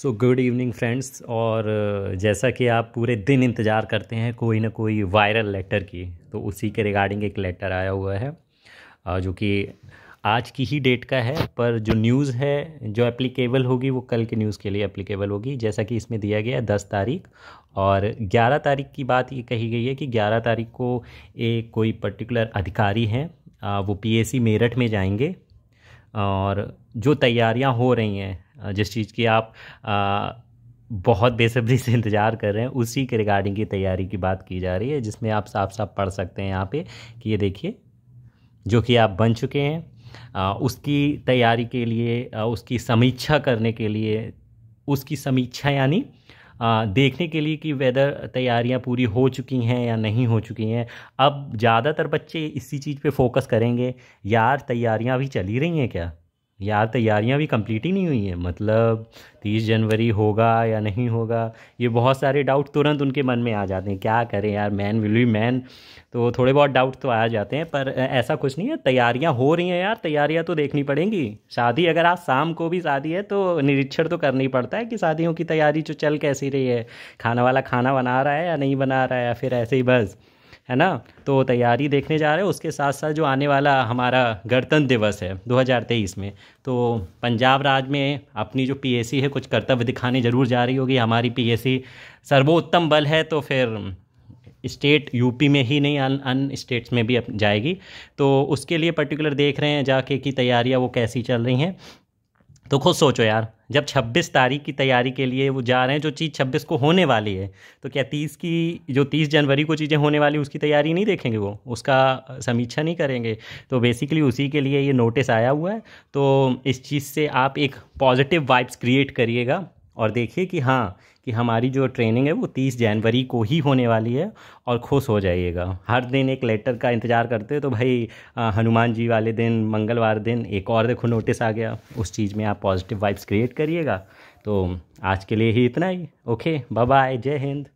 सो good evening friends और uh, जैसा कि आप पूरे दिन इंतज़ार करते हैं कोई ना कोई वायरल लेटर की तो उसी के रिगार्डिंग एक लेटर आया हुआ है uh, जो कि आज की ही डेट का है पर जो न्यूज़ है जो एप्लीकेबल होगी वो कल के न्यूज़ के लिए एप्लीकेबल होगी जैसा कि इसमें दिया गया है दस तारीख और ग्यारह तारीख की बात ये कही गई है कि ग्यारह तारीख को एक कोई पर्टिकुलर अधिकारी हैं uh, वो पी मेरठ में जाएंगे और जो तैयारियां हो रही हैं जिस चीज़ की आप आ, बहुत बेसब्री से इंतज़ार कर रहे हैं उसी के रिगार्डिंग की तैयारी की बात की जा रही है जिसमें आप साफ साफ पढ़ सकते हैं यहाँ पे कि ये देखिए जो कि आप बन चुके हैं उसकी तैयारी के लिए उसकी समीक्षा करने के लिए उसकी समीक्षा यानी देखने के लिए कि वेदर तैयारियां पूरी हो चुकी हैं या नहीं हो चुकी हैं अब ज़्यादातर बच्चे इसी चीज़ पे फोकस करेंगे यार तैयारियां अभी चली रही हैं क्या यार तैयारियां भी कंप्लीट ही नहीं हुई हैं मतलब तीस जनवरी होगा या नहीं होगा ये बहुत सारे डाउट तुरंत उनके मन में आ जाते हैं क्या करें यार मैन विल बी मैन तो थोड़े बहुत डाउट तो आ जाते हैं पर ऐसा कुछ नहीं है तैयारियां हो रही हैं यार तैयारियां तो देखनी पड़ेंगी शादी अगर आज शाम को भी शादी है तो निरीक्षण तो करना ही पड़ता है कि शादियों की तैयारी जो चल कैसी रही है खाना वाला खाना बना रहा है या नहीं बना रहा है या फिर ऐसे ही बस है ना तो तैयारी देखने जा रहे हैं उसके साथ साथ जो आने वाला हमारा गणतंत्र दिवस है 2023 में तो पंजाब राज्य में अपनी जो पीएसी है कुछ कर्तव्य दिखाने जरूर जा रही होगी हमारी पीएसी सर्वोत्तम बल है तो फिर स्टेट यूपी में ही नहीं अन स्टेट्स में भी जाएगी तो उसके लिए पर्टिकुलर देख रहे हैं जाके की तैयारियां वो कैसी चल रही हैं तो खुद सोचो यार जब 26 तारीख की तैयारी के लिए वो जा रहे हैं जो चीज़ 26 को होने वाली है तो क्या 30 की जो 30 जनवरी को चीज़ें होने वाली उसकी तैयारी नहीं देखेंगे वो उसका समीक्षा नहीं करेंगे तो बेसिकली उसी के लिए ये नोटिस आया हुआ है तो इस चीज़ से आप एक पॉजिटिव वाइब्स क्रिएट करिएगा और देखिए कि हाँ कि हमारी जो ट्रेनिंग है वो तीस जनवरी को ही होने वाली है और खुश हो जाइएगा हर दिन एक लेटर का इंतज़ार करते हो तो भाई हनुमान जी वाले दिन मंगलवार दिन एक और देखो नोटिस आ गया उस चीज़ में आप पॉजिटिव वाइब्स क्रिएट करिएगा तो आज के लिए ही इतना ही ओके बाय बाय जय हिंद